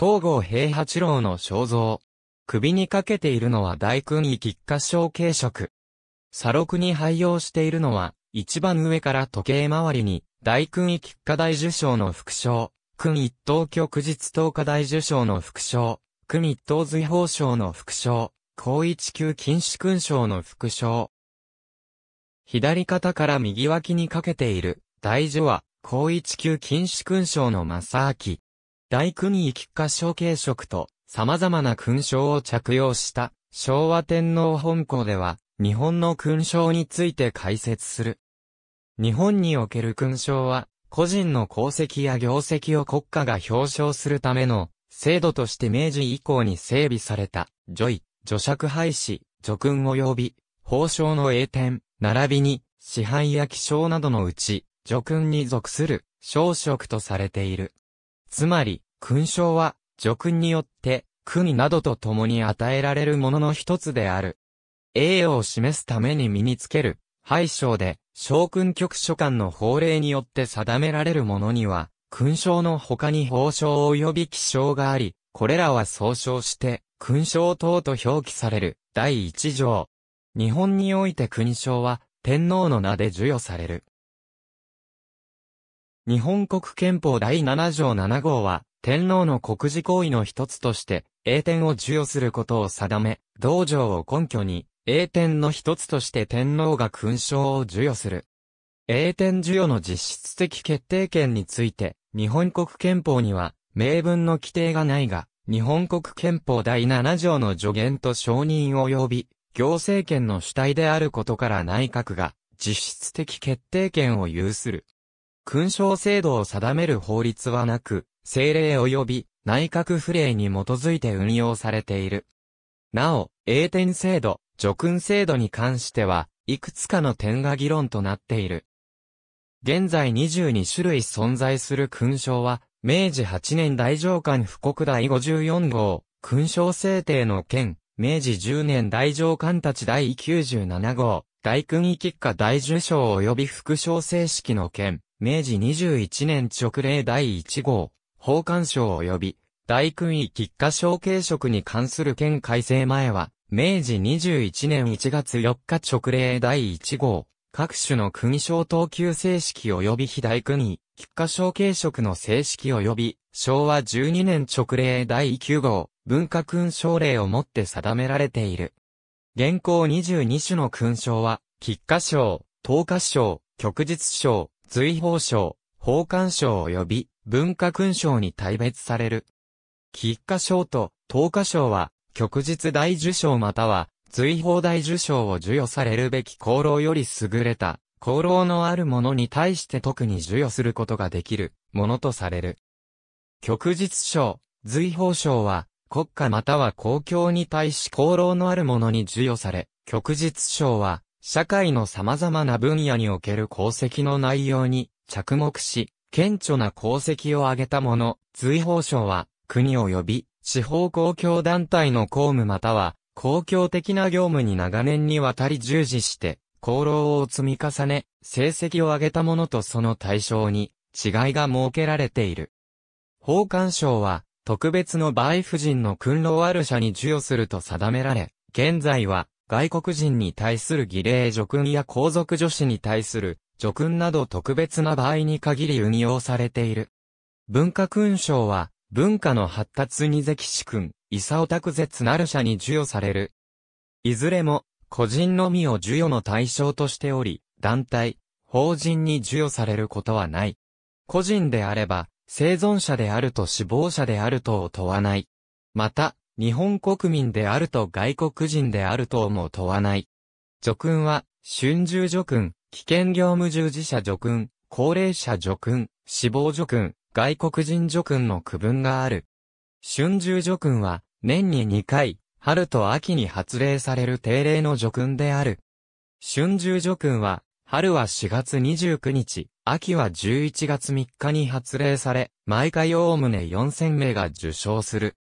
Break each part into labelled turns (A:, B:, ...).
A: 東郷平八郎の肖像。首にかけているのは大勲位菊花症軽色。左六に配用しているのは、一番上から時計回りに、大勲位菊花大受賞の副賞、勲一等旭日等科大受賞の副賞、勲一等随宝賞の副賞、高一級金止勲章の副賞。左肩から右脇にかけている、大樹は、高一級金止勲章の正明。大勲一家小継職と様々な勲章を着用した昭和天皇本校では日本の勲章について解説する。日本における勲章は個人の功績や業績を国家が表彰するための制度として明治以降に整備された、女位、女爵廃止、女勲及び、法章の栄典、並びに、支配や気象などのうち、女勲に属する、小職とされている。つまり、勲章は、叙勲によって、勲などと共に与えられるものの一つである。栄誉を示すために身につける、敗章で、将勲局所管の法令によって定められるものには、勲章の他に褒章及び記章があり、これらは総称して、勲章等と表記される、第一条。日本において勲章は、天皇の名で授与される。日本国憲法第7条7号は、天皇の国事行為の一つとして、栄典を授与することを定め、道場を根拠に、栄典の一つとして天皇が勲章を授与する。栄典授与の実質的決定権について、日本国憲法には、明文の規定がないが、日本国憲法第7条の助言と承認及び、行政権の主体であることから内閣が、実質的決定権を有する。勲章制度を定める法律はなく、政令及び内閣府令に基づいて運用されている。なお、栄典制度、除訓制度に関しては、いくつかの点が議論となっている。現在22種類存在する勲章は、明治8年大上官布告第54号、勲章制定の件、明治10年大上官たち第97号、大勲位菊下大受賞及び副賞正式の件、明治21年直令第1号、法官省及び大勲位喫下省継職に関する県改正前は、明治21年1月4日直令第1号、各種の勲章等級正式及び非大勲位、喫下省継職の正式及び、昭和12年直令第9号、文化勲章令をもって定められている。現行22種の勲章は、喫下賞、東下賞、旭日賞、随法賞、法官賞及び、文化勲章に大別される。菊花賞と東花賞は、旭日大受賞または、随法大受賞を授与されるべき功労より優れた、功労のあるものに対して特に授与することができる、ものとされる。旭日賞、随法賞は、国家または公共に対し功労のあるものに授与され、旭日賞は、社会の様々な分野における功績の内容に着目し、顕著な功績を挙げた者、随法省は、国及び、地方公共団体の公務または、公共的な業務に長年にわたり従事して、功労を積み重ね、成績を上げた者とその対象に、違いが設けられている。法官賞は、特別のイ夫人の訓労ある者に授与すると定められ、現在は、外国人に対する儀礼叙勲や皇族女子に対する叙勲など特別な場合に限り運用されている。文化勲章は、文化の発達に関し君、伊佐尾拓絶なる者に授与される。いずれも、個人のみを授与の対象としており、団体、法人に授与されることはない。個人であれば、生存者であると死亡者であるとを問わない。また、日本国民であると外国人であるとも問わない。叙勲は、春秋叙勲、危険業務従事者助訓、高齢者助訓、死亡助訓、外国人助訓の区分がある。春秋助訓は、年に2回、春と秋に発令される定例の助訓である。春秋助訓は、春は4月29日、秋は11月3日に発令され、毎回おおむね4000名が受賞する。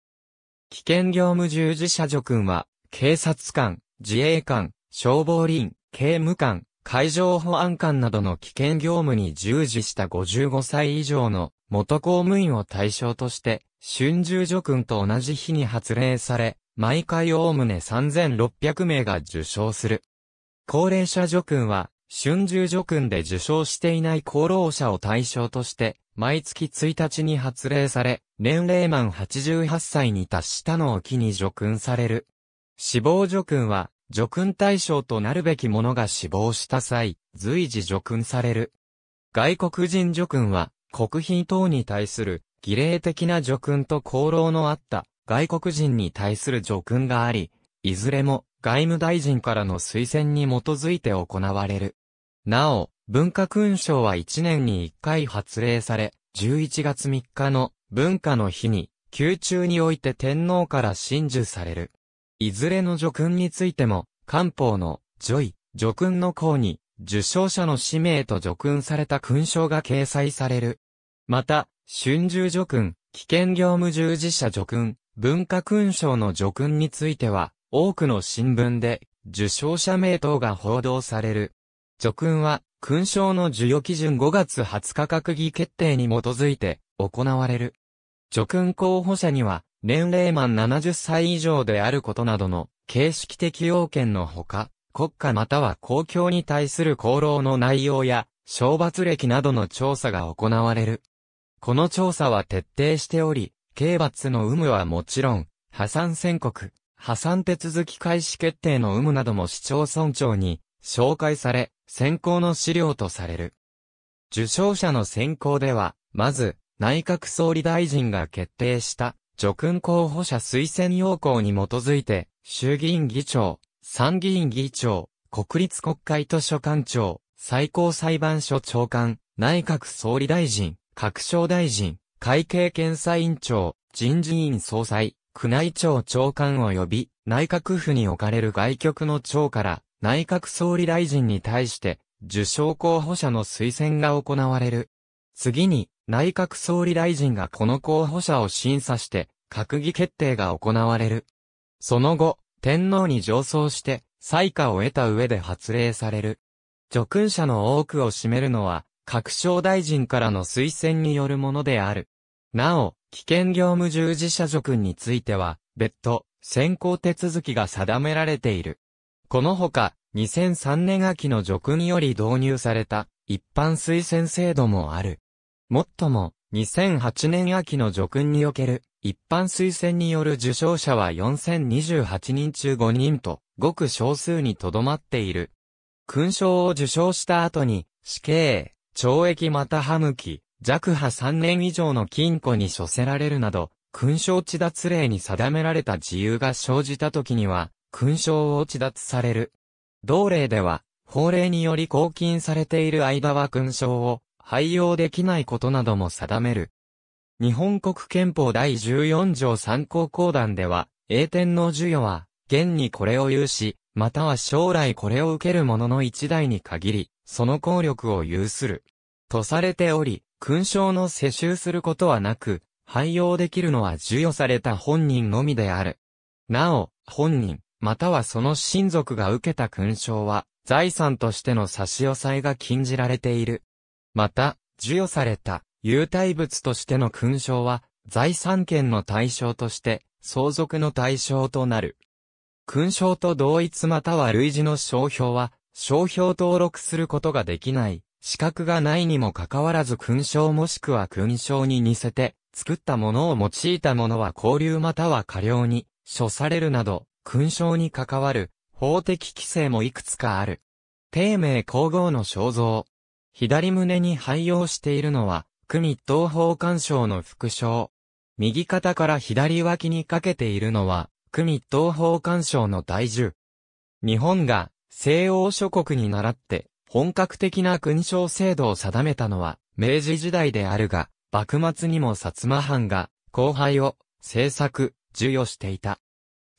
A: 危険業務従事者助訓は、警察官、自衛官、消防輪、刑務官、海上保安官などの危険業務に従事した55歳以上の元公務員を対象として、春秋助君と同じ日に発令され、毎回おおむね3600名が受賞する。高齢者助君は、春秋助君で受賞していない功労者を対象として、毎月1日に発令され、年齢満88歳に達したのを機に助君される。死亡助君は、叙勲対象となるべき者が死亡した際、随時叙勲される。外国人叙勲は、国賓等に対する儀礼的な叙勲と功労のあった外国人に対する叙勲があり、いずれも外務大臣からの推薦に基づいて行われる。なお、文化勲章は1年に1回発令され、11月3日の文化の日に、宮中において天皇から真授される。いずれの叙勲についても、官報の、ジョイ、叙勲の項に、受賞者の氏名と叙勲された勲章が掲載される。また、春秋叙勲、危険業務従事者叙勲、文化勲章の叙勲については、多くの新聞で、受賞者名等が報道される。叙勲は、勲章の授与基準5月20日閣議決定に基づいて、行われる。叙勲候補者には、年齢満70歳以上であることなどの形式的要件のほか、国家または公共に対する功労の内容や、懲罰歴などの調査が行われる。この調査は徹底しており、刑罰の有無はもちろん、破産宣告、破産手続き開始決定の有無なども市町村長に紹介され、選考の資料とされる。受賞者の選考では、まず、内閣総理大臣が決定した叙勲候補者推薦要項に基づいて、衆議院議長、参議院議長、国立国会図書館長、最高裁判所長官、内閣総理大臣、各省大臣、会計検査委員長、人事院総裁、宮内庁長官及び、内閣府に置かれる外局の長から、内閣総理大臣に対して、受賞候補者の推薦が行われる。次に、内閣総理大臣がこの候補者を審査して、閣議決定が行われる。その後、天皇に上奏して、採下を得た上で発令される。叙勲者の多くを占めるのは、各省大臣からの推薦によるものである。なお、危険業務従事者叙勲については、別途、選考手続きが定められている。このほか、2003年秋の叙勲より導入された、一般推薦制度もある。もっとも、2008年秋の叙勲における、一般推薦による受賞者は4028人中5人と、ごく少数にとどまっている。勲章を受賞した後に、死刑、懲役また歯向き、弱派3年以上の禁錮に処せられるなど、勲章地脱令に定められた自由が生じた時には、勲章を地脱される。同例では、法令により拘禁されている間は勲章を廃用できないことなども定める。日本国憲法第14条参考公団では、英天皇授与は、現にこれを有し、または将来これを受ける者の一代に限り、その効力を有する。とされており、勲章の世襲することはなく、廃用できるのは授与された本人のみである。なお、本人、またはその親族が受けた勲章は、財産としての差し押さえが禁じられている。また、授与された、有体物としての勲章は、財産権の対象として、相続の対象となる。勲章と同一または類似の商標は、商標登録することができない、資格がないにもかかわらず勲章もしくは勲章に似せて、作ったものを用いたものは交流または過料に、処されるなど、勲章に関わる、法的規制もいくつかある。定名皇后の肖像、左胸に配用しているのは、組東方干渉の副将。右肩から左脇にかけているのは、組東方干渉の大樹。日本が西欧諸国に倣って本格的な勲章制度を定めたのは明治時代であるが、幕末にも薩摩藩が後輩を制作、授与していた。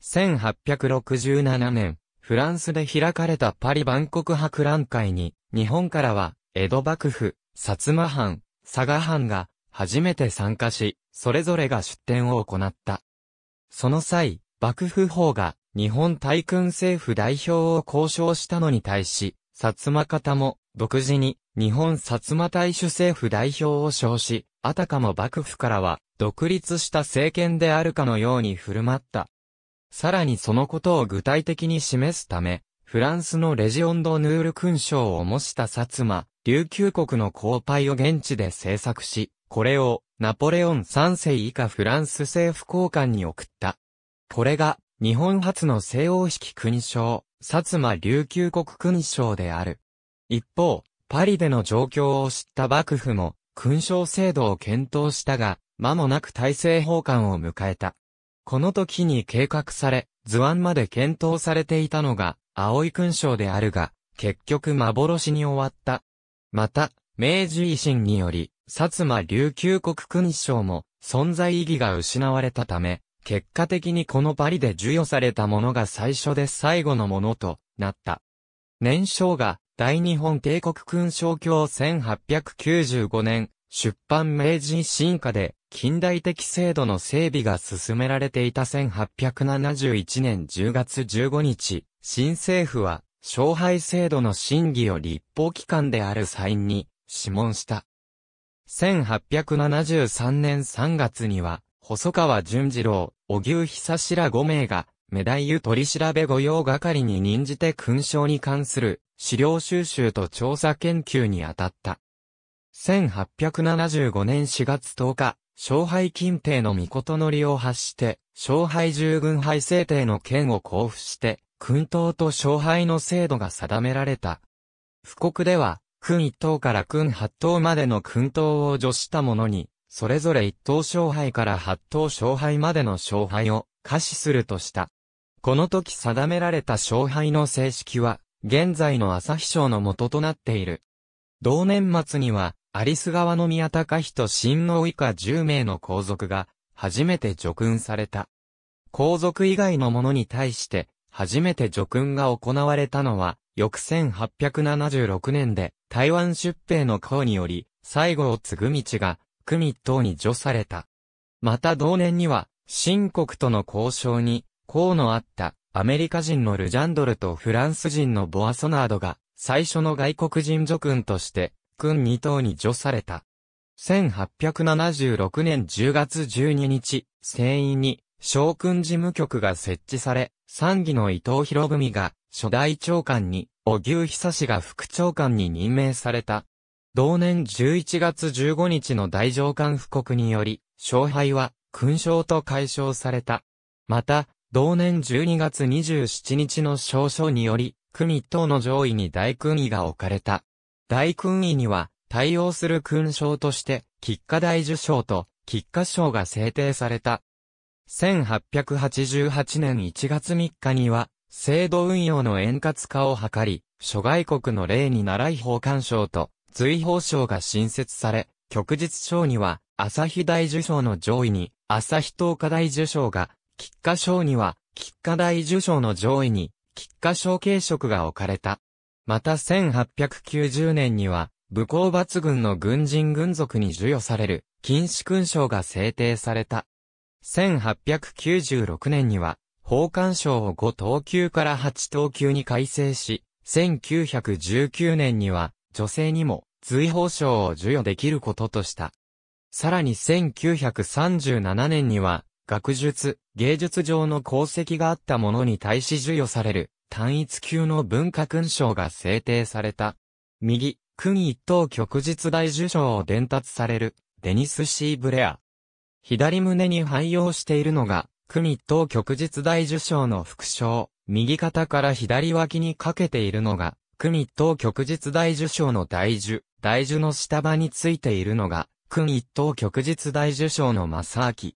A: 1867年、フランスで開かれたパリ万国博覧会に、日本からは江戸幕府、薩摩藩、佐賀藩が初めて参加し、それぞれが出展を行った。その際、幕府法が日本大軍政府代表を交渉したのに対し、薩摩方も独自に日本薩摩大主政府代表を称し、あたかも幕府からは独立した政権であるかのように振る舞った。さらにそのことを具体的に示すため、フランスのレジオンド・ヌール勲章を模した薩摩、琉球国の紅パを現地で制作し、これをナポレオン3世以下フランス政府高官に送った。これが日本初の西欧式勲章、薩摩琉球国勲章である。一方、パリでの状況を知った幕府も、勲章制度を検討したが、間もなく大政奉還を迎えた。この時に計画され、図案まで検討されていたのが、青い勲章であるが、結局幻に終わった。また、明治維新により、薩摩琉球国勲章も存在意義が失われたため、結果的にこのパリで授与されたものが最初で最後のものとなった。年章が大日本帝国勲章教1895年出版明治維新下で近代的制度の整備が進められていた1871年10月15日、新政府は、勝敗制度の審議を立法機関である際に、諮問した。1873年3月には、細川淳次郎、小牛久志ら5名が、メダイユ取調べ御用係に任じて勲章に関する資料収集と調査研究に当たった。1875年4月10日、勝敗禁帝の御事のりを発して、勝敗従軍敗制帝の権を交付して、君党と勝敗の制度が定められた。布告では、君一等から君八等までの君党を除した者に、それぞれ一等勝敗から八等勝敗までの勝敗を可視するとした。この時定められた勝敗の正式は、現在の朝日賞の元となっている。同年末には、アリス川宮高人親王以下10名の皇族が、初めて叙勲された。皇族以外の者に対して、初めて叙勲が行われたのは、翌1876年で、台湾出兵の功により、最後を継ぐ道が、組一等に除された。また同年には、新国との交渉に、功のあったアメリカ人のルジャンドルとフランス人のボアソナードが、最初の外国人叙勲として、君2等に除された。1876年10月12日、船員に、将軍事務局が設置され、参議の伊藤博文が、初代長官に、小牛久氏が副長官に任命された。同年11月15日の大上官布告により、勝敗は、勲章と解消された。また、同年12月27日の少書により、組等の上位に大勲位が置かれた。大勲位には、対応する勲章として、菊花大受章と、菊花章が制定された。1888年1月3日には、制度運用の円滑化を図り、諸外国の例に習い法官賞と、随法賞が新設され、旭日賞には、朝日大受賞の上位に、朝日東華大受賞が、菊花賞には、菊花大受賞の上位に、菊花賞継職が置かれた。また1890年には、武功抜群の軍人軍属に授与される、禁止勲章が制定された。1896年には、法官賞を5等級から8等級に改正し、1919年には、女性にも、随法賞を授与できることとした。さらに1937年には、学術、芸術上の功績があった者に対し授与される、単一級の文化勲章が制定された。右、君一等旭日大受賞を伝達される、デニス・シー・ブレア。左胸に配用しているのが、君一等旭日大受賞の副章。右肩から左脇にかけているのが、君一等旭日大受賞の大樹、大樹の下場についているのが、君一等旭日大受賞の正明。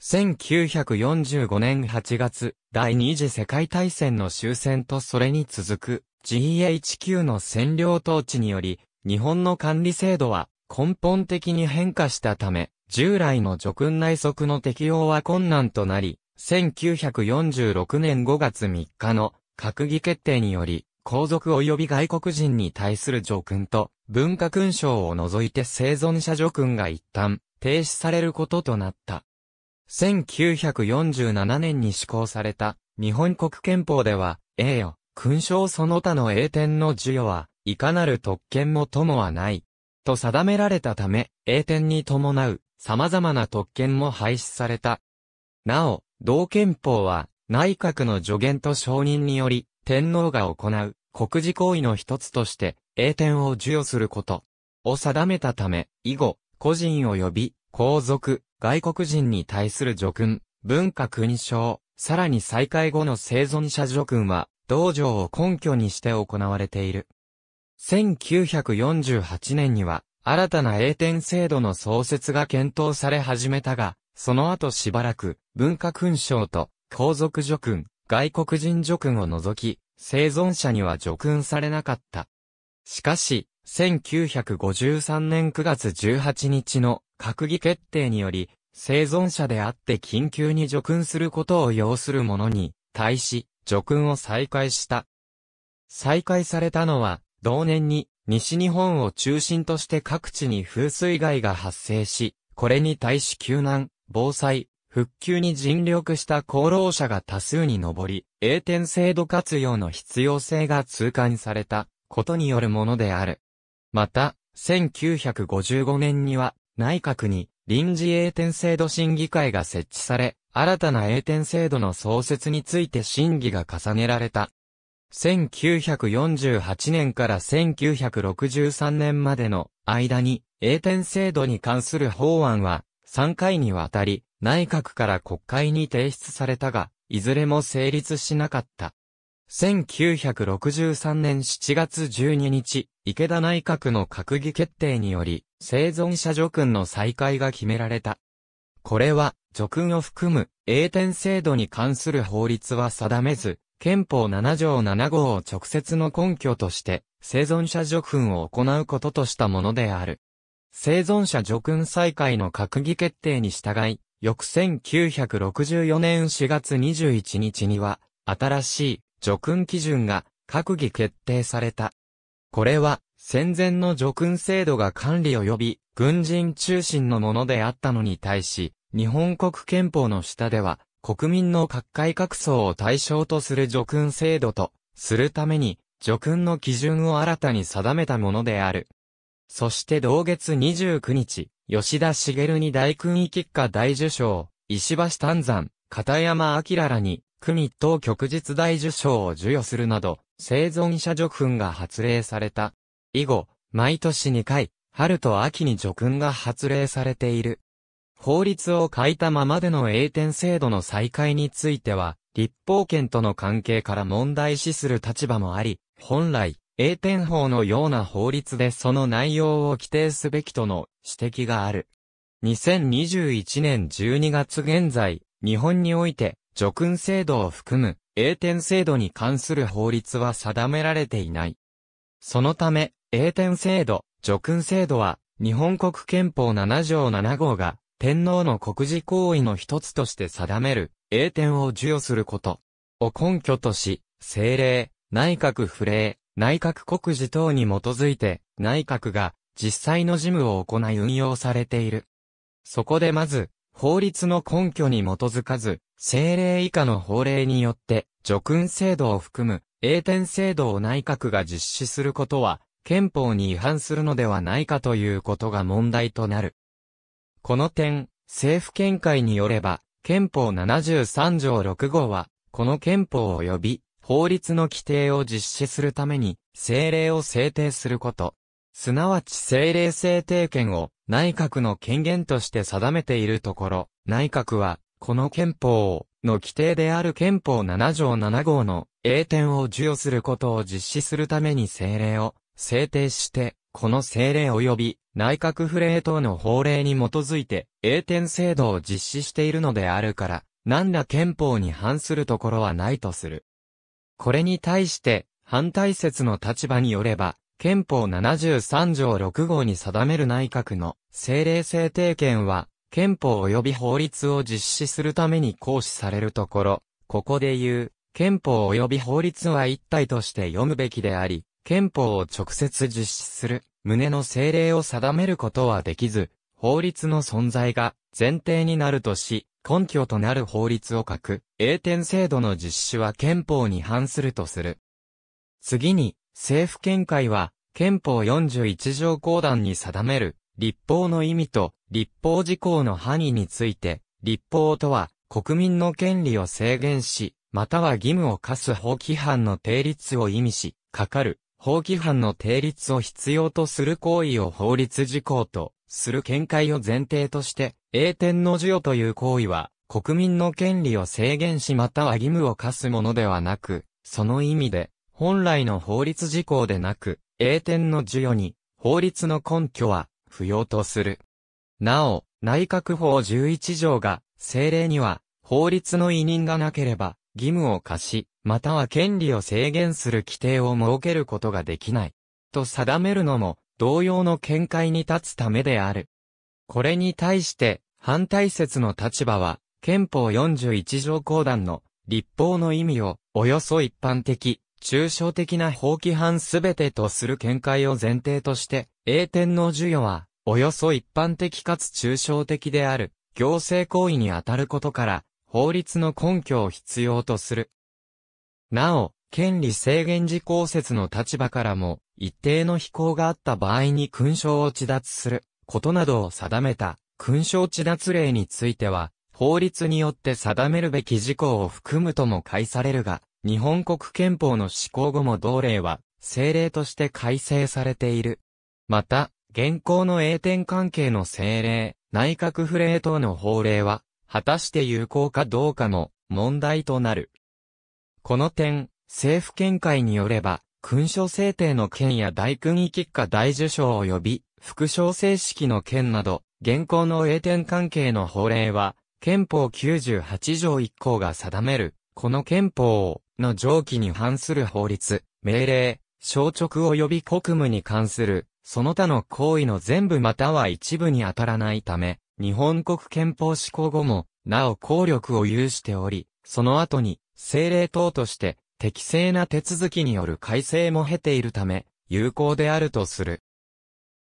A: 1945年8月、第二次世界大戦の終戦とそれに続く GHQ の占領統治により、日本の管理制度は根本的に変化したため、従来の叙勲内則の適用は困難となり、1946年5月3日の閣議決定により、皇族及び外国人に対する叙勲と文化勲章を除いて生存者叙勲が一旦停止されることとなった。1947年に施行された日本国憲法では、栄誉、勲章その他の栄典の授与は、いかなる特権もともはない。と定められたため、栄典に伴う様々な特権も廃止された。なお、同憲法は、内閣の助言と承認により、天皇が行う国事行為の一つとして、栄典を授与することを定めたため、以後、個人及び皇族、外国人に対する叙勲、文化勲章、さらに再開後の生存者叙勲は、道場を根拠にして行われている。1948年には、新たな栄転制度の創設が検討され始めたが、その後しばらく、文化勲章と、皇族叙勲、外国人叙勲を除き、生存者には叙勲されなかった。しかし、1953年9月18日の閣議決定により、生存者であって緊急に除訓することを要する者に、対し、除訓を再開した。再開されたのは、同年に、西日本を中心として各地に風水害が発生し、これに対し救難、防災、復旧に尽力した功労者が多数に上り、栄転制度活用の必要性が痛感されたことによるものである。また、1955年には内閣に臨時栄転制度審議会が設置され、新たな栄転制度の創設について審議が重ねられた。1948年から1963年までの間に、栄転制度に関する法案は、3回にわたり、内閣から国会に提出されたが、いずれも成立しなかった。1963年7月12日、池田内閣の閣議決定により、生存者叙勲の再開が決められた。これは、叙勲を含む、栄転制度に関する法律は定めず、憲法7条7号を直接の根拠として、生存者叙勲を行うこととしたものである。生存者叙勲再開の閣議決定に従い、翌1964年4月21日には、新しい叙勲基準が閣議決定された。これは、戦前の叙勲制度が管理及び、軍人中心のものであったのに対し、日本国憲法の下では、国民の各界各層を対象とする叙勲制度と、するために、叙勲の基準を新たに定めたものである。そして同月29日、吉田茂に大勲位喫下大受賞、石橋丹山、片山明らに、民等局実大受賞を授与するなど、生存者叙勲が発令された。以後、毎年2回、春と秋に叙勲が発令されている。法律を書いたままでの栄転制度の再開については、立法権との関係から問題視する立場もあり、本来、栄転法のような法律でその内容を規定すべきとの指摘がある。2021年12月現在、日本において、叙勲制度を含む、栄典制度に関する法律は定められていない。そのため、栄典制度、叙勲制度は、日本国憲法7条7号が、天皇の国事行為の一つとして定める、栄典を授与すること、を根拠とし、政令、内閣不令、内閣国事等に基づいて、内閣が、実際の事務を行い運用されている。そこでまず、法律の根拠に基づかず、政令以下の法令によって、叙勲制度を含む、英典制度を内閣が実施することは、憲法に違反するのではないかということが問題となる。この点、政府見解によれば、憲法73条6号は、この憲法及び、法律の規定を実施するために、政令を制定すること。すなわち政令制定権を内閣の権限として定めているところ、内閣はこの憲法の規定である憲法7条7号の英典を授与することを実施するために政令を制定して、この政令及び内閣府令等の法令に基づいて英典制度を実施しているのであるから、何ら憲法に反するところはないとする。これに対して、反対説の立場によれば、憲法73条6号に定める内閣の政令制定権は、憲法及び法律を実施するために行使されるところ、ここで言う、憲法及び法律は一体として読むべきであり、憲法を直接実施する、旨の政令を定めることはできず、法律の存在が前提になるとし、根拠となる法律を書く、英典制度の実施は憲法に反するとする。次に、政府見解は、憲法41条公団に定める、立法の意味と、立法事項の範囲について、立法とは、国民の権利を制限し、または義務を課す法規範の定律を意味し、かかる、法規範の定律を必要とする行為を法律事項と、する見解を前提として、英天の授与という行為は、国民の権利を制限しまたは義務を課すものではなく、その意味で、本来の法律事項でなく、英天の授与に、法律の根拠は、不要とする。なお、内閣法11条が、政令には、法律の委任がなければ、義務を課し、または権利を制限する規定を設けることができない。と定めるのも、同様の見解に立つためである。これに対して、反対説の立場は、憲法41条公団の立法の意味を、およそ一般的、抽象的な法規範すべてとする見解を前提として、英天皇授与は、およそ一般的かつ抽象的である、行政行為にあたることから、法律の根拠を必要とする。なお、権利制限事項説の立場からも、一定の非行があった場合に勲章を地脱する、ことなどを定めた、勲章地脱令については、法律によって定めるべき事項を含むとも解されるが、日本国憲法の施行後も同令は、政令として改正されている。また、現行の栄転関係の政令、内閣府令等の法令は、果たして有効かどうかも問題となる。この点、政府見解によれば、勲章制定の件や大勲位喫下大受賞及び、副章正式の件など、現行の栄転関係の法令は、憲法98条1項が定める、この憲法の上記に反する法律、命令、省直及び国務に関するその他の行為の全部または一部に当たらないため、日本国憲法施行後も、なお効力を有しており、その後に、政令等として、適正な手続きによる改正も経ているため、有効であるとする。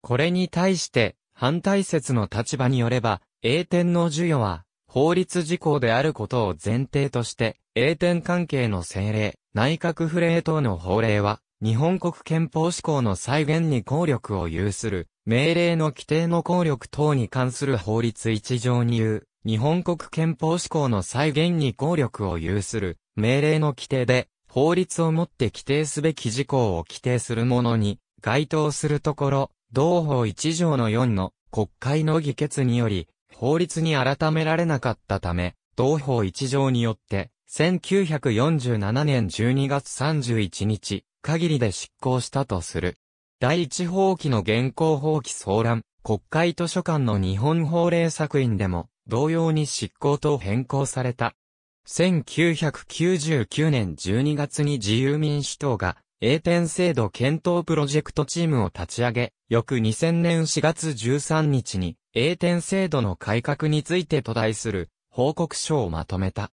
A: これに対して、反対説の立場によれば、英天皇授与は、法律事項であることを前提として、英天関係の政令、内閣府令等の法令は、日本国憲法施行の再現に効力を有する、命令の規定の効力等に関する法律一条に言う、日本国憲法施行の再現に効力を有する、命令の規定で、法律をもって規定すべき事項を規定するものに、該当するところ、同法一条の4の国会の議決により、法律に改められなかったため、同法一条によって、1947年12月31日、限りで執行したとする。第一法規の現行法規騒乱、国会図書館の日本法令作品でも、同様に執行と変更された。1999年12月に自由民主党が、英典制度検討プロジェクトチームを立ち上げ、翌2000年4月13日に、英典制度の改革についてと題する報告書をまとめた。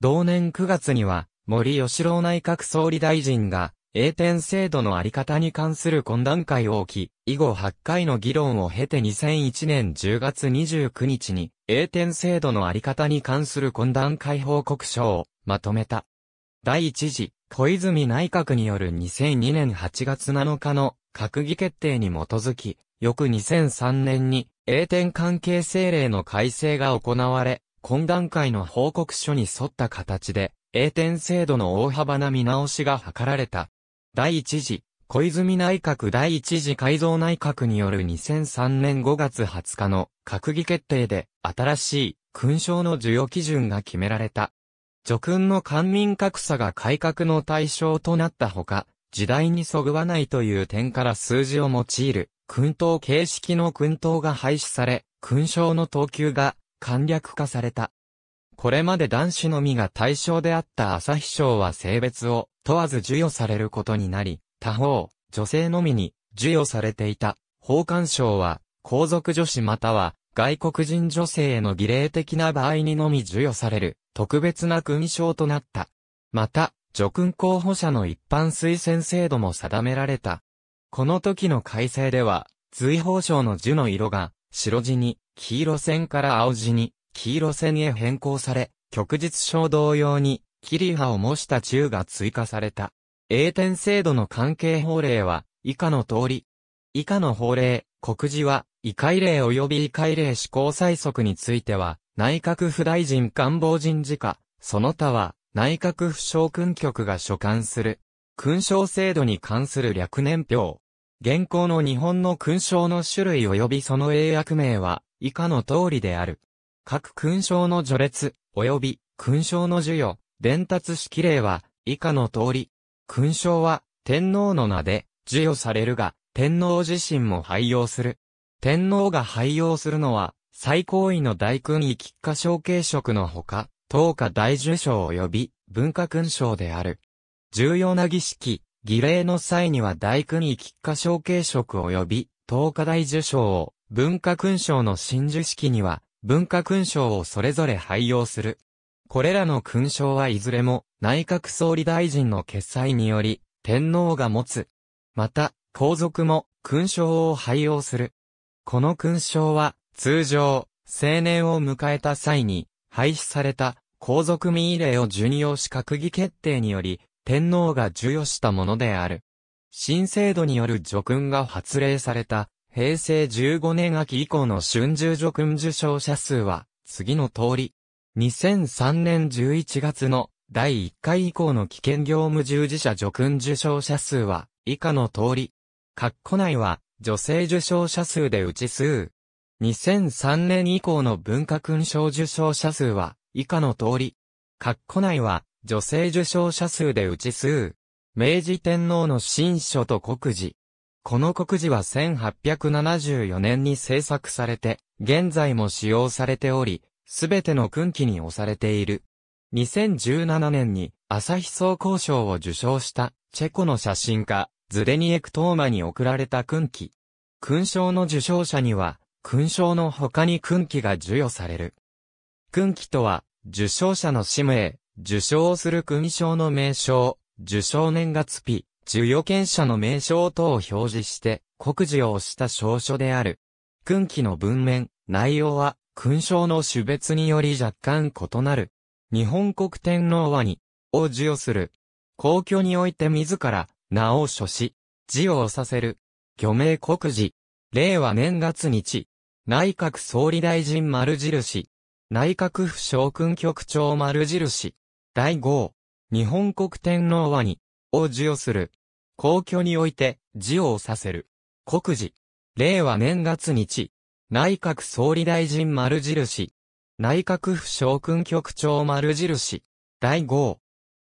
A: 同年9月には、森喜朗内閣総理大臣が、英典制度のあり方に関する懇談会を置き、以後8回の議論を経て2001年10月29日に、英典制度のあり方に関する懇談会報告書をまとめた。第1次、小泉内閣による2002年8月7日の閣議決定に基づき、翌2003年に、英典関係政令の改正が行われ、懇談会の報告書に沿った形で、英典制度の大幅な見直しが図られた。第一次、小泉内閣第一次改造内閣による2003年5月20日の閣議決定で新しい勲章の授与基準が決められた。叙勲の官民格差が改革の対象となったほか、時代にそぐわないという点から数字を用いる、勲章形式の勲章が廃止され、勲章の等級が簡略化された。これまで男子のみが対象であった朝日賞は性別を問わず授与されることになり、他方、女性のみに授与されていた、法官賞は、皇族女子または、外国人女性への儀礼的な場合にのみ授与される、特別な勲章となった。また、助勲候補者の一般推薦制度も定められた。この時の改正では、随法省の樹の色が、白地に、黄色線から青地に、黄色線へ変更され、旭日賞同様に、キリハを模した中が追加された。英典制度の関係法令は、以下の通り。以下の法令、告示は、異界令及び異界令施行催促については、内閣府大臣官房人事課、その他は、内閣府省君局が所管する。勲章制度に関する略年表。現行の日本の勲章の種類及びその英訳名は、以下の通りである。各勲章の序列、及び勲章の授与、伝達式例は、以下の通り、勲章は、天皇の名で、授与されるが、天皇自身も廃用する。天皇が廃用するのは、最高位の大勲位菊花承継職のほか、当下大受賞及び文化勲章である。重要な儀式、儀礼の際には大勲位菊花承継職及び当下大受賞を、文化勲章の真珠式には、文化勲章をそれぞれ廃用する。これらの勲章はいずれも内閣総理大臣の決裁により天皇が持つ。また、皇族も勲章を廃用する。この勲章は通常、青年を迎えた際に廃止された皇族民位令を授与し閣議決定により天皇が授与したものである。新制度による叙勲が発令された平成15年秋以降の春秋叙勲受章者数は次の通り。2003年11月の第1回以降の危険業務従事者助勲受賞者数は以下の通り。括弧内は女性受賞者数で打ち数。2003年以降の文化勲章受賞者数は以下の通り。括弧内は女性受賞者数で打ち数。明治天皇の新書と国事。この国事は1874年に制作されて、現在も使用されており、すべての訓気に押されている。2017年に朝日総工賞を受賞したチェコの写真家、ズレニエク・トーマに贈られた訓気。勲章の受賞者には、勲章の他に訓気が授与される。訓気とは、受賞者の氏名、受賞する勲章の名称、受賞年月日、授与権者の名称等を表示して、告示を押した証書である。訓気の文面、内容は、勲章の種別により若干異なる。日本国天皇はに、を授与する。皇居において自ら、名を所し、辞をさせる。虚名国事。令和年月日。内閣総理大臣丸印。内閣府将軍局長丸印。第五、日本国天皇はに、を授与する。皇居において、辞をさせる。国事。令和年月日。内閣総理大臣丸印。内閣府将軍局長丸印。第5。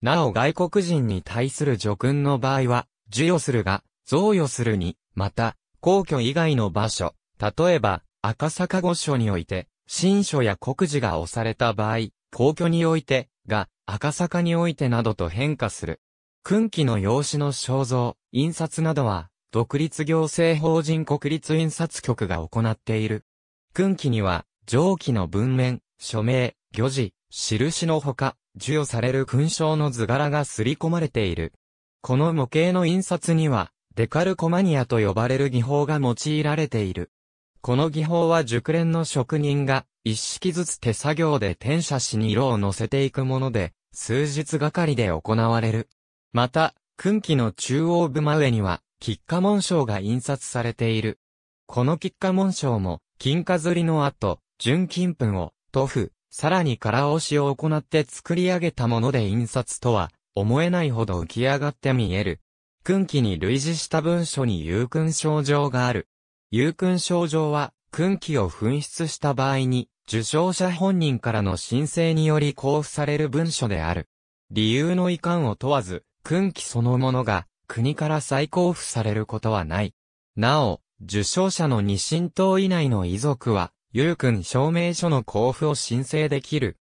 A: なお外国人に対する助訓の場合は、授与するが、贈与するに、また、皇居以外の場所、例えば、赤坂御所において、新書や国事が押された場合、皇居において、が、赤坂においてなどと変化する。訓記の用紙の肖像、印刷などは、独立行政法人国立印刷局が行っている。訓記には、上記の文面、署名、漁字、印のほか、授与される勲章の図柄が刷り込まれている。この模型の印刷には、デカルコマニアと呼ばれる技法が用いられている。この技法は熟練の職人が、一式ずつ手作業で転写しに色を乗せていくもので、数日がかりで行われる。また、訓記の中央部真上には、吉家紋章が印刷されている。この吉家紋章も、金釣りの後、純金粉を、塗布、さらに唐押しを行って作り上げたもので印刷とは、思えないほど浮き上がって見える。訓記に類似した文書に有訓症状がある。有訓症状は、訓記を紛失した場合に、受賞者本人からの申請により交付される文書である。理由の遺憾を問わず、訓記そのものが、国から再交付されることはない。なお、受賞者の二親等以内の遺族は、有君証明書の交付を申請できる。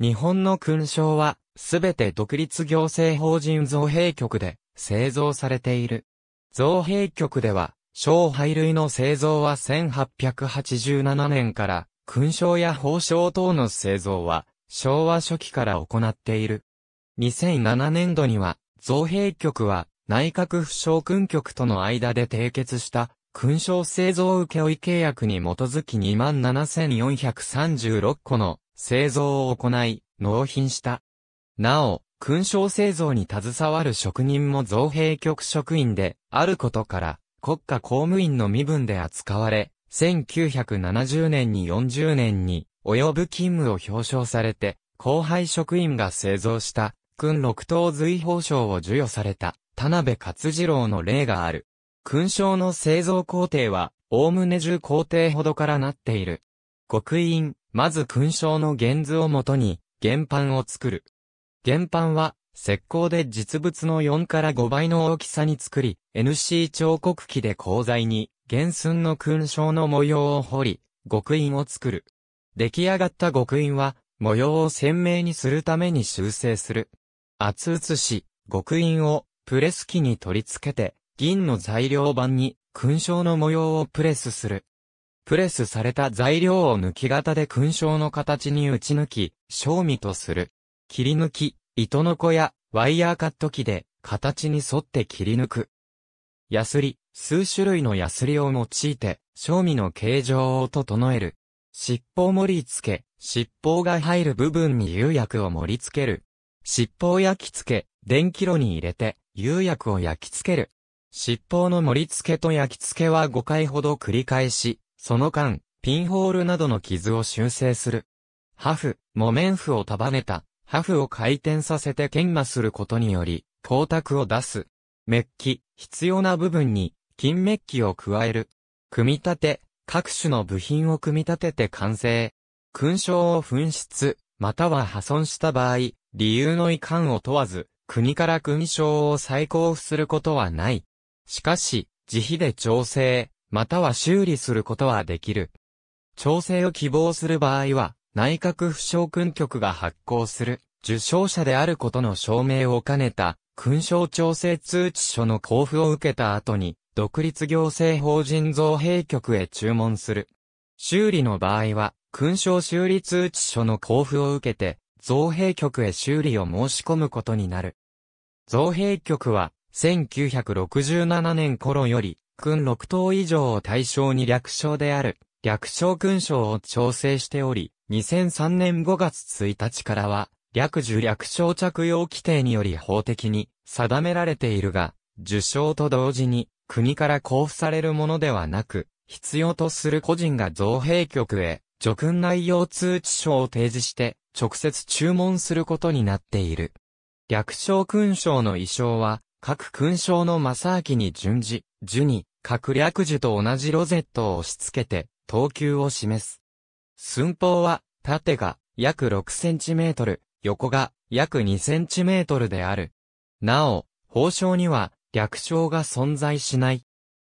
A: 日本の勲章は、すべて独立行政法人造幣局で製造されている。造幣局では、小廃類の製造は1887年から、勲章や宝章等の製造は、昭和初期から行っている。2007年度には、造幣局は、内閣府省軍局との間で締結した勲章製造請負契約に基づき27,436個の製造を行い、納品した。なお、勲章製造に携わる職人も造幣局職員であることから、国家公務員の身分で扱われ、1970年に40年に及ぶ勤務を表彰されて、後輩職員が製造した、訓六等随報賞を授与された。田辺勝次郎の例がある。勲章の製造工程は、おおむね10工程ほどからなっている。極印、まず勲章の原図をもとに、原版を作る。原版は、石膏で実物の4から5倍の大きさに作り、NC 彫刻機で鋼材に、原寸の勲章の模様を彫り、極印を作る。出来上がった極印は、模様を鮮明にするために修正する。厚写し、極印をプレス機に取り付けて、銀の材料板に勲章の模様をプレスする。プレスされた材料を抜き型で勲章の形に打ち抜き、賞味とする。切り抜き、糸の子やワイヤーカット機で形に沿って切り抜く。ヤスリ、数種類のヤスリを用いて、賞味の形状を整える。尻尾を盛り付け、尻尾が入る部分に釉薬を盛り付ける。尻尾を焼き付け、電気炉に入れて、釉薬を焼き付ける。七宝の盛り付けと焼き付けは5回ほど繰り返し、その間、ピンホールなどの傷を修正する。破布、木綿布を束ねた、破布を回転させて研磨することにより、光沢を出す。メッキ、必要な部分に、金メッキを加える。組み立て、各種の部品を組み立てて完成。勲章を紛失、または破損した場合、理由の遺憾を問わず、国から勲章を再交付することはない。しかし、自費で調整、または修理することはできる。調整を希望する場合は、内閣府省訓局が発行する、受賞者であることの証明を兼ねた、勲章調整通知書の交付を受けた後に、独立行政法人造幣局へ注文する。修理の場合は、勲章修理通知書の交付を受けて、造幣局へ修理を申し込むことになる。造幣局は、1967年頃より、君6等以上を対象に略称である、略称勲章を調整しており、2003年5月1日からは、略受略称着用規定により法的に定められているが、受賞と同時に国から交付されるものではなく、必要とする個人が造幣局へ、叙勲内容通知書を提示して、直接注文することになっている。略称勲章の意匠は、各勲章の正明に順次、樹に、各略樹と同じロゼットを押し付けて、等級を示す。寸法は、縦が約6センチメートル、横が約2センチメートルである。なお、法章には略称が存在しない。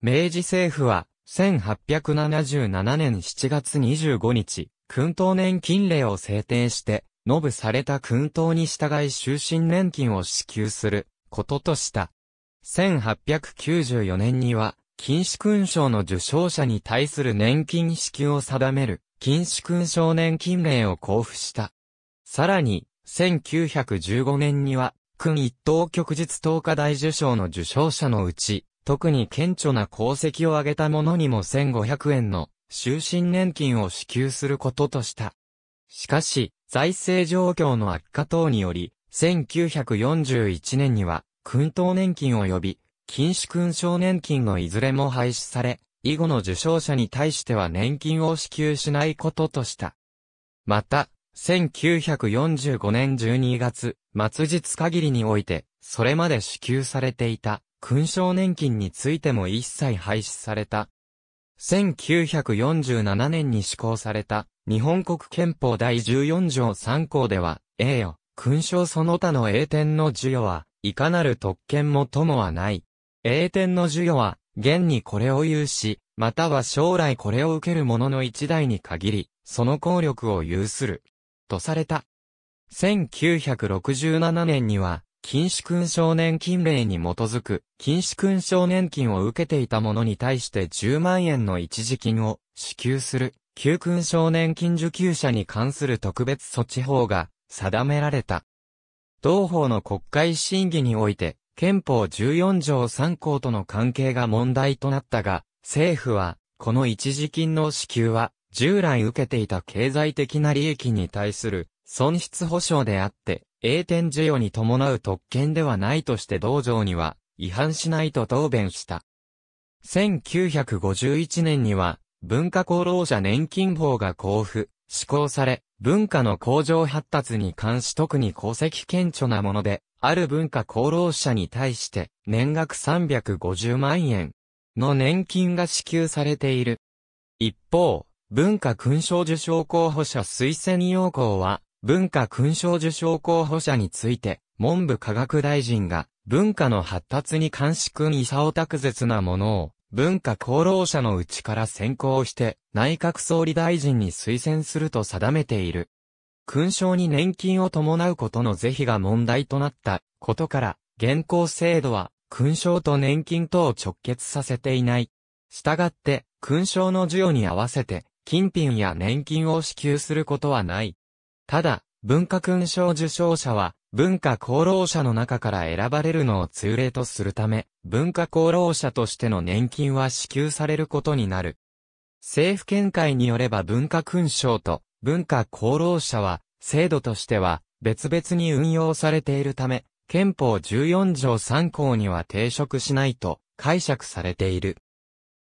A: 明治政府は、1877年7月25日、勲当年禁令を制定して、のぶされた訓導に従い終身年金を支給することとした。1894年には、禁止勲章の受章者に対する年金支給を定める、禁止勲章年金令を交付した。さらに、1915年には、君一等旭日等科大受賞の受賞者のうち、特に顕著な功績を挙げた者にも1500円の終身年金を支給することとした。しかし、財政状況の悪化等により、1941年には、訓等年金及び、禁止勲章年金のいずれも廃止され、以後の受賞者に対しては年金を支給しないこととした。また、1945年12月、末日限りにおいて、それまで支給されていた、勲章年金についても一切廃止された。1947年に施行された、日本国憲法第14条3項では、栄誉、勲章その他の栄典の授与は、いかなる特権もともはない。栄典の授与は、現にこれを有し、または将来これを受ける者の一代に限り、その効力を有する。とされた。1967年には、禁止勲章年金令に基づく、禁止勲章年金を受けていた者に対して10万円の一時金を支給する、旧勲章年金受給者に関する特別措置法が定められた。同法の国会審議において、憲法14条3項との関係が問題となったが、政府は、この一時金の支給は、従来受けていた経済的な利益に対する損失保障であって、栄転授与に伴う特権ではないとして道場には違反しないと答弁した。1951年には文化功労者年金法が交付、施行され、文化の向上発達に関し特に功績顕著なもので、ある文化功労者に対して年額350万円の年金が支給されている。一方、文化勲章受賞候補者推薦要項は、文化勲章受賞候補者について、文部科学大臣が、文化の発達に監視君伊佐卓絶なものを、文化功労者のうちから選考して、内閣総理大臣に推薦すると定めている。勲章に年金を伴うことの是非が問題となったことから、現行制度は、勲章と年金等を直結させていない。したがって、勲章の授与に合わせて、金品や年金を支給することはない。ただ、文化勲章受章者は、文化功労者の中から選ばれるのを通例とするため、文化功労者としての年金は支給されることになる。政府見解によれば文化勲章と文化功労者は、制度としては別々に運用されているため、憲法14条3項には抵触しないと解釈されている。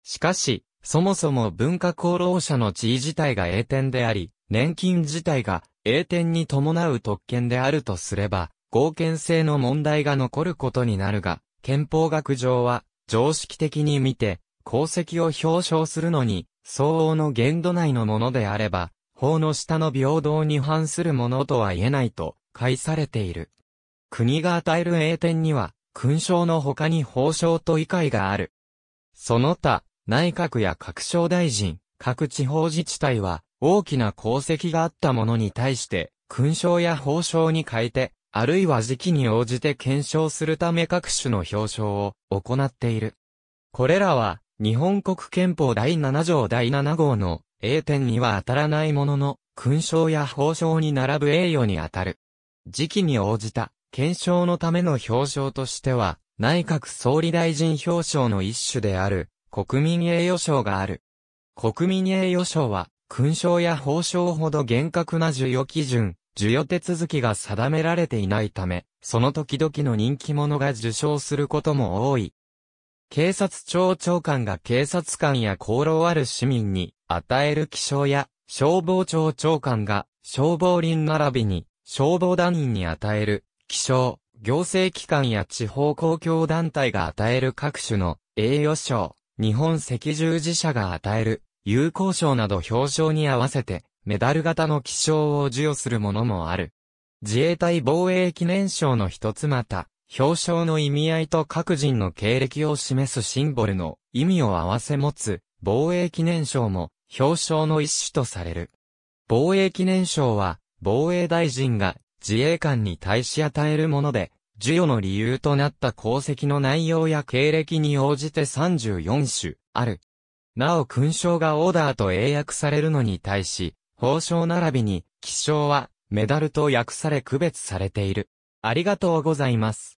A: しかし、そもそも文化功労者の地位自体が栄転であり、年金自体が栄転に伴う特権であるとすれば、合憲性の問題が残ることになるが、憲法学上は常識的に見て、功績を表彰するのに、相応の限度内のものであれば、法の下の平等に反するものとは言えないと、解されている。国が与える栄転には、勲章の他に法章と以外がある。その他、内閣や各省大臣、各地方自治体は、大きな功績があったものに対して、勲章や褒章に変えて、あるいは時期に応じて検証するため各種の表彰を行っている。これらは、日本国憲法第7条第7号の A 点には当たらないものの、勲章や褒章に並ぶ栄誉に当たる。時期に応じた、検証のための表彰としては、内閣総理大臣表彰の一種である、国民栄誉賞がある。国民栄誉賞は、勲章や報章ほど厳格な授与基準、授与手続きが定められていないため、その時々の人気者が受賞することも多い。警察庁長官が警察官や功労ある市民に与える気象や、消防庁長官が消防林並びに消防団員に与える気象、行政機関や地方公共団体が与える各種の栄誉賞、日本赤十字社が与える有効賞など表彰に合わせて、メダル型の記章を授与するものもある。自衛隊防衛記念賞の一つまた、表彰の意味合いと各人の経歴を示すシンボルの意味を合わせ持つ防衛記念賞も表彰の一種とされる。防衛記念賞は防衛大臣が自衛官に対し与えるもので、授与の理由となった功績の内容や経歴に応じて34種ある。なお勲章がオーダーと英訳されるのに対し、褒章並びに、記章は、メダルと訳され区別されている。ありがとうございます。